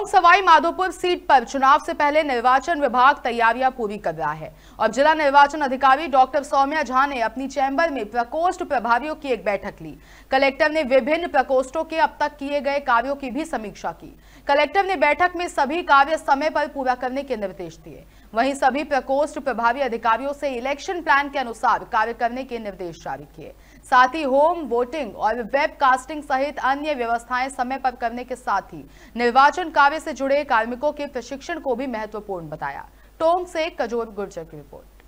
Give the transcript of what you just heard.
Tonk Sawai Madhopur seat पर चुनाव से पहले निर्वाचन विभाग तैयारियां पूरी कर रहा है और जिला निर्वाचन अधिकारी डॉक्टर सौम्या झा ने अपनी चैंबर में प्रकोष्ठ प्रभारियों की एक बैठक ली कलेक्टर ने विभिन्न प्रकोष्ठों के अब तक किए गए कार्यों की भी समीक्षा की कलेक्टर ने बैठक में सभी कार्य समय पर पूरा करने के निर्देश दिए वहीं सभी प्रकोष्ठ प्रभावी अधिकारियों से इलेक्शन प्लान के अनुसार कार्य करने के निर्देश जारी किए साथ ही होम वोटिंग और वेबकास्टिंग सहित अन्य व्यवस्थाएं समय पर करने के साथ ही निर्वाचन कार्य कार्य से जुड़े कार्मिकों के प्रशिक्षण को भी महत्वपूर्ण बताया टोंग से कजोर गुर्जर की रिपोर्ट